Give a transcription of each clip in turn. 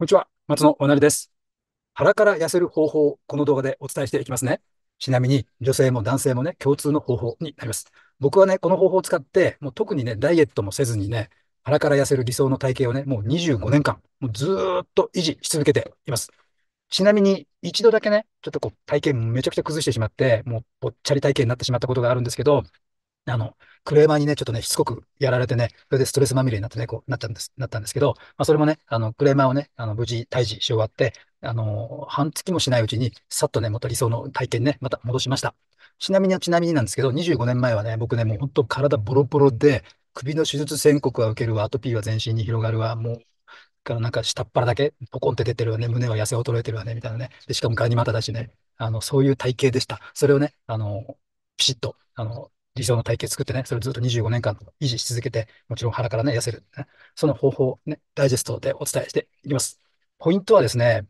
こんにちは。松野おなりです。腹から痩せる方法をこの動画でお伝えしていきますね。ちなみに女性も男性もね、共通の方法になります。僕はね、この方法を使って、もう特にね、ダイエットもせずにね、腹から痩せる理想の体型をね、もう25年間、もうずっと維持し続けています。ちなみに、一度だけね、ちょっとこう体型めちゃくちゃ崩してしまって、もうぽっちゃり体型になってしまったことがあるんですけど、あの、クレーマーにね、ちょっとね、しつこくやられてね、それでストレスまみれになってね、こうなっちうんです、なったんですけど、まあ、それもね、あの、クレーマーをね、あの、無事退治し終わって、あの、半月もしないうちに、さっとね、また理想の体験ね、また戻しました。ちなみに、ちなみになんですけど、25年前はね、僕ね、もう本当体ボロボロで、首の手術宣告は受けるわ、アトピーは全身に広がるわ、もう、からなんか下っ腹だけポコンって出てるわね、胸は痩せ衰えてるわね、みたいなね。で、しかもガニ股だしね、あの、そういう体型でした。それをね、あの、ピシッと、あの、理想の体型作ってね、それをずっと25年間維持し続けて、もちろん腹からね、痩せる、ね。その方法をね、ダイジェストでお伝えしていきます。ポイントはですね、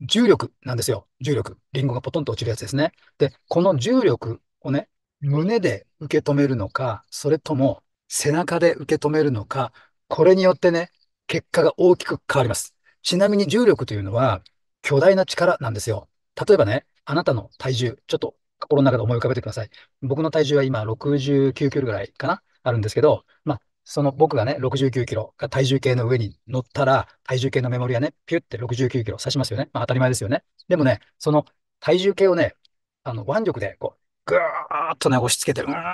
重力なんですよ。重力。リンゴがポトンと落ちるやつですね。で、この重力をね、胸で受け止めるのか、それとも背中で受け止めるのか、これによってね、結果が大きく変わります。ちなみに重力というのは巨大な力なんですよ。例えばね、あなたの体重、ちょっと心の中で思い浮かべてください。僕の体重は今69キロぐらいかなあるんですけど、まあ、その僕がね、69キロが体重計の上に乗ったら、体重計のメモリはね、ピュって69キロ刺しますよね。まあ、当たり前ですよね。でもね、その体重計をね、あの、腕力で、こう、ぐーっとね、押し付けて、ぐー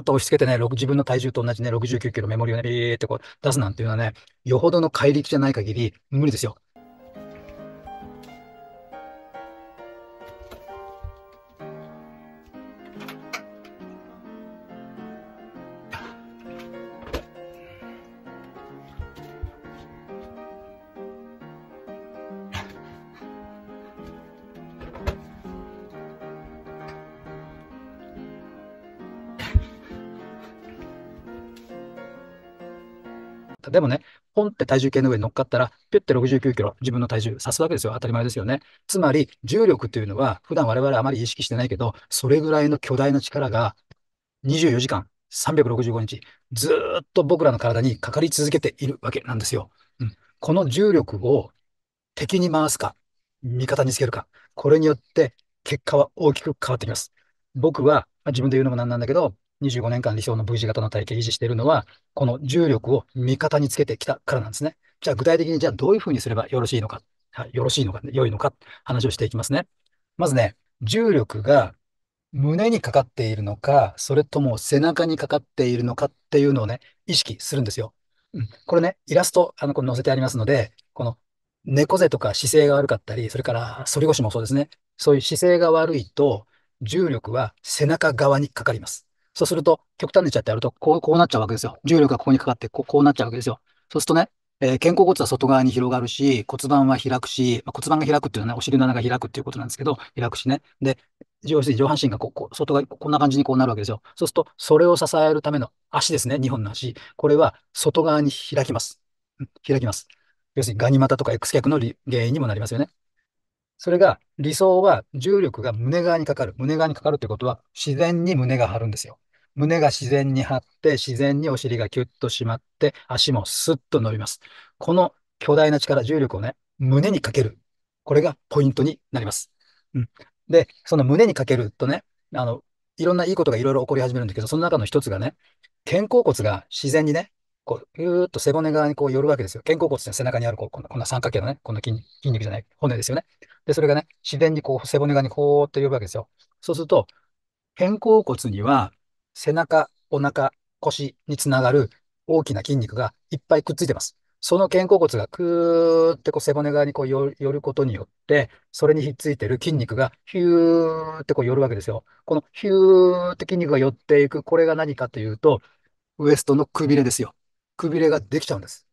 っと押し付けてね、自分の体重と同じね、69キロメモリをね、ビーってこう出すなんていうのはね、よほどの怪力じゃない限り無理ですよ。。でもね、ポンって体重計の上に乗っかったら、ピュッて69キロ、自分の体重、刺すわけですよ。当たり前ですよね。つまり、重力というのは、普段我々あまり意識してないけど、それぐらいの巨大な力が、24時間、365日、ずっと僕らの体にかかり続けているわけなんですよ。うん、この重力を敵に回すか、味方につけるか、これによって結果は大きく変わってきます。僕は、まあ、自分で言うのもなんなんだけど、25年間理想の V 字型の体系を維持しているのは、この重力を味方につけてきたからなんですね。じゃあ具体的にじゃあどういうふうにすればよろしいのか、はい、よろしいのか、良いのか、話をしていきますね。まずね、重力が胸にかかっているのか、それとも背中にかかっているのかっていうのをね、意識するんですよ。うん、これね、イラスト、あの、こ載せてありますので、この猫背とか姿勢が悪かったり、それから反り腰もそうですね。そういう姿勢が悪いと、重力は背中側にかかります。そうすると、極端にちゃってやると、こう、こうなっちゃうわけですよ。重力がここにかかって、こう、こうなっちゃうわけですよ。そうするとね、えー、肩甲骨は外側に広がるし、骨盤は開くし、まあ、骨盤が開くっていうのはね、お尻の穴が開くっていうことなんですけど、開くしね。で、上上半身がこう、外側、こんな感じにこうなるわけですよ。そうすると、それを支えるための足ですね、2本の足。これは外側に開きます。開きます。要するにガニ股とか X 脚の原因にもなりますよね。それが、理想は重力が胸側にかかる。胸側にかかるということは、自然に胸が張るんですよ。胸が自然に張って、自然にお尻がキュッと締まって、足もスッと伸びます。この巨大な力、重力をね、胸にかける。これがポイントになります。うん。で、その胸にかけるとね、あの、いろんないいことがいろいろ起こり始めるんだけど、その中の一つがね、肩甲骨が自然にね、こう、ゆーっと背骨側にこう寄るわけですよ。肩甲骨って背中にあるこうこんな、こんな三角形のね、こん筋筋肉じゃない、骨ですよね。で、それがね、自然にこう背骨側にこうって寄るわけですよ。そうすると、肩甲骨には背中、お腹、腰につながる大きな筋肉がいっぱいくっついてます。その肩甲骨がくーってこう背骨側にこう寄ることによって、それにひっついてる筋肉がヒューってこう寄るわけですよ。このヒューって筋肉が寄っていく、これが何かというと、ウエストのくびれですよ。くびれができちゃうんです。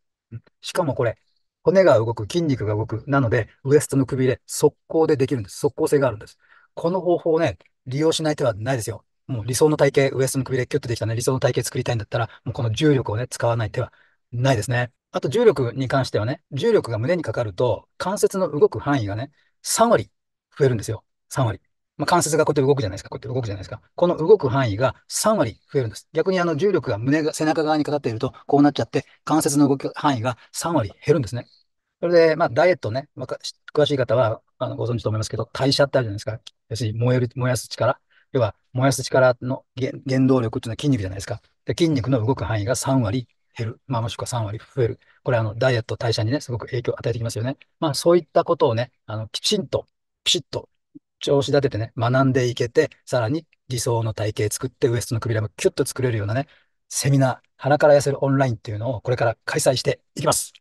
しかもこれ、骨が動く、筋肉が動く。なので、ウエストのくびれ、速攻でできるんです。速攻性があるんです。この方法をね、利用しない手はないですよ。もう理想の体型、ウエストの首でキュッとできたね、理想の体型作りたいんだったら、もうこの重力をね、使わない手はないですね。あと重力に関してはね、重力が胸にかかると、関節の動く範囲がね、3割増えるんですよ。3割。まあ、関節がこうやって動くじゃないですか。こうやって動くじゃないですか。この動く範囲が3割増えるんです。逆にあの重力が胸が、背中側にかかっていると、こうなっちゃって、関節の動き範囲が3割減るんですね。それで、まあ、ダイエットね、まあ、詳しい方はあのご存知と思いますけど、代謝ってあるじゃないですか。要するに燃える、燃やす力。要は、燃やす力の原動力っていうのは筋肉じゃないですか。で筋肉の動く範囲が3割減る。まあ、もしくは3割増える。これ、あの、ダイエット、代謝にね、すごく影響を与えてきますよね。まあ、そういったことをね、あの、きちんと、ピシッと、調子立ててね、学んでいけて、さらに理想の体型作って、ウエストのくびれもキュッと作れるようなね、セミナー、鼻から痩せるオンラインっていうのをこれから開催していきます。